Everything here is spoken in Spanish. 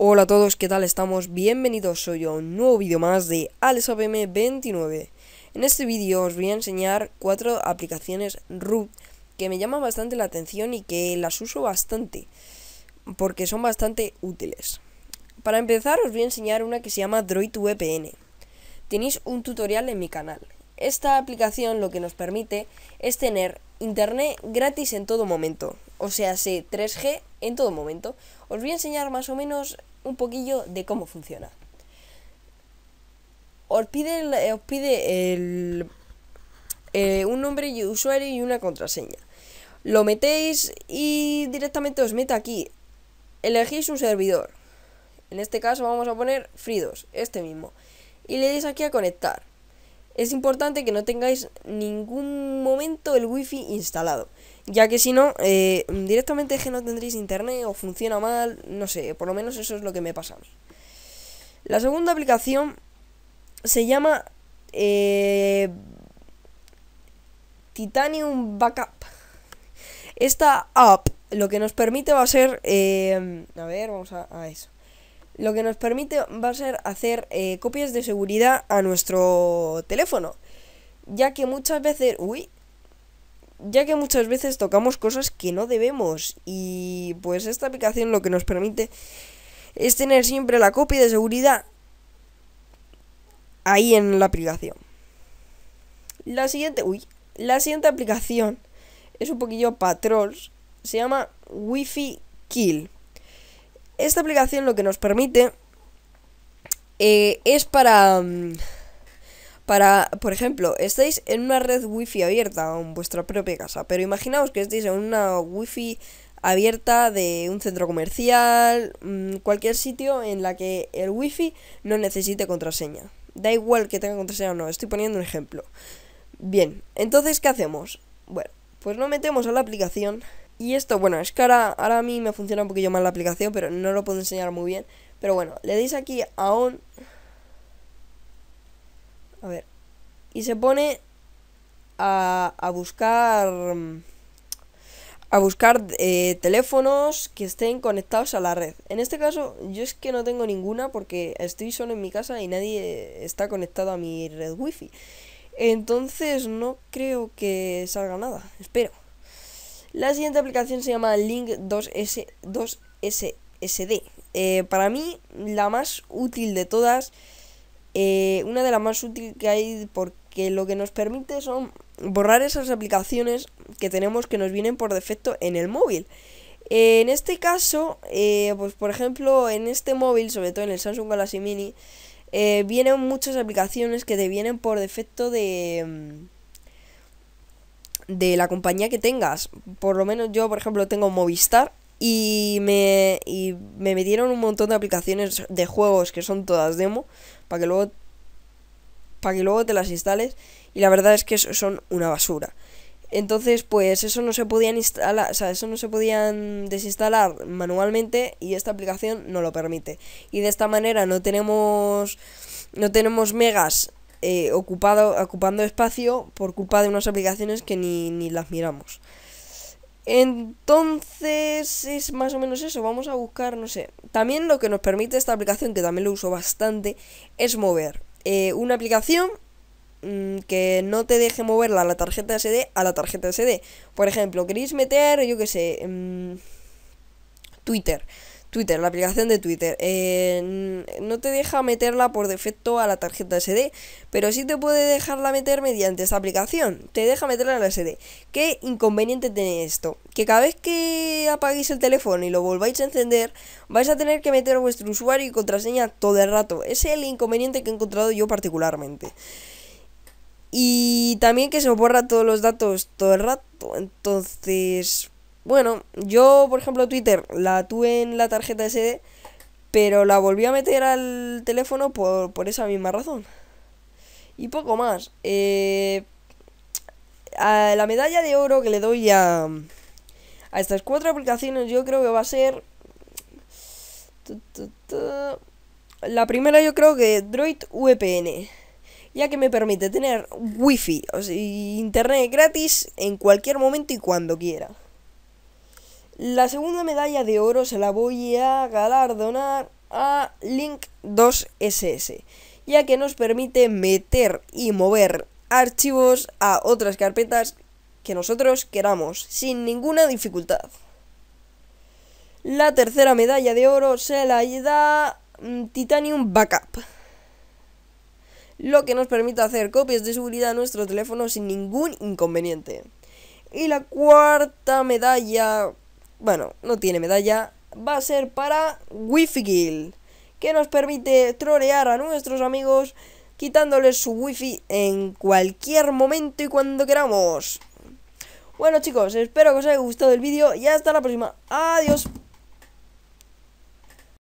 Hola a todos, ¿qué tal estamos? Bienvenidos soy yo a un nuevo vídeo más de AlesAPM29 En este vídeo os voy a enseñar cuatro aplicaciones root que me llaman bastante la atención y que las uso bastante porque son bastante útiles Para empezar os voy a enseñar una que se llama DroidVPN Tenéis un tutorial en mi canal Esta aplicación lo que nos permite es tener internet gratis en todo momento o sea, 3G en todo momento. Os voy a enseñar más o menos un poquillo de cómo funciona. Os pide, el, os pide el, eh, un nombre y usuario y una contraseña. Lo metéis y directamente os mete aquí. Elegís un servidor. En este caso vamos a poner Fridos, este mismo. Y le dais aquí a conectar. Es importante que no tengáis ningún el wifi instalado. Ya que si no, eh, directamente es que no tendréis internet o funciona mal, no sé, por lo menos eso es lo que me pasa a mí. La segunda aplicación se llama eh, Titanium Backup. Esta app lo que nos permite va a ser... Eh, a ver, vamos a, eso. Lo que nos permite va a ser hacer copias de seguridad a nuestro teléfono. Ya que muchas veces... Uy, ya que muchas veces tocamos cosas que no debemos y pues esta aplicación lo que nos permite es tener siempre la copia de seguridad ahí en la aplicación. La siguiente, uy, la siguiente aplicación es un poquillo patrols, se llama wifi Kill. Esta aplicación lo que nos permite eh, es para... Mm, para, por ejemplo, estáis en una red wifi abierta en vuestra propia casa, pero imaginaos que estáis en una wifi abierta de un centro comercial, mm, cualquier sitio en la que el wifi no necesite contraseña. Da igual que tenga contraseña o no, estoy poniendo un ejemplo. Bien, entonces, ¿qué hacemos? Bueno, pues nos metemos a la aplicación. Y esto, bueno, es que ahora, a mí me funciona un poquillo mal la aplicación, pero no lo puedo enseñar muy bien. Pero bueno, le deis aquí a un a ver. Y se pone a, buscar... A buscar eh, teléfonos que estén conectados a la red. En este caso, yo es que no tengo ninguna porque estoy solo en mi casa y nadie está conectado a mi red wifi. Entonces no creo que salga nada. Espero. La siguiente aplicación se llama Link 2S, 2SSD. Eh, para mí, la más útil de todas eh, una de las más útiles que hay porque lo que nos permite son borrar esas aplicaciones que tenemos que nos vienen por defecto en el móvil. Eh, en este caso, eh, pues por ejemplo, en este móvil, sobre todo en el Samsung Galaxy Mini, vienen muchas aplicaciones que te vienen por defecto de mm, de la compañía que tengas. Por lo menos yo, por ejemplo, tengo Movistar y me, y me metieron un montón de aplicaciones de juegos que son todas demo, para que luego para que luego te las instales y la verdad es que son una basura. Entonces, pues eso no se podían instalar, o sea, eso no se podían desinstalar manualmente y esta aplicación no lo permite. Y de esta manera no tenemos no tenemos megas eh, ocupado ocupando espacio por culpa de unas aplicaciones que ni, ni las miramos. Entonces es más o menos eso, vamos a buscar, no sé. También lo que nos permite esta aplicación, que también lo uso bastante, es mover eh, una aplicación mm, que no te deje moverla a la tarjeta SD a la tarjeta SD. Por ejemplo, queréis meter, yo qué sé, mm, Twitter. Twitter, la aplicación de Twitter. Eh, no te deja meterla por defecto a la tarjeta SD, pero sí te puede dejarla meter mediante esta aplicación. Te deja meterla en la SD. ¿Qué inconveniente tiene esto? Que cada vez que apaguéis el teléfono y lo volváis a encender, vais a tener que meter vuestro usuario y contraseña todo el rato. Ese es el inconveniente que he encontrado yo particularmente. Y también que se os borra todos los datos todo el rato. Entonces, bueno, yo, por ejemplo, Twitter la tuve en la tarjeta SD, pero la volví a meter al teléfono por, por esa misma razón. Y poco más. Eh, a la medalla de oro que le doy a, a estas cuatro aplicaciones, yo creo que va a ser. La primera, yo creo que Droid VPN ya que me permite tener wifi o sea, internet gratis en cualquier momento y cuando quiera. La segunda medalla de oro se la voy a galardonar a Link 2SS, ya que nos permite meter y mover archivos a otras carpetas que nosotros queramos, sin ninguna dificultad. La tercera medalla de oro se la da mm, Titanium Backup, lo que nos permite hacer copias de seguridad a nuestro teléfono sin ningún inconveniente. Y la cuarta medalla bueno, no tiene medalla, va a ser para Kill, que nos permite trolear a nuestros amigos quitándoles su wifi en cualquier momento y cuando queramos. Bueno chicos, espero que os haya gustado el vídeo y hasta la próxima. Adiós.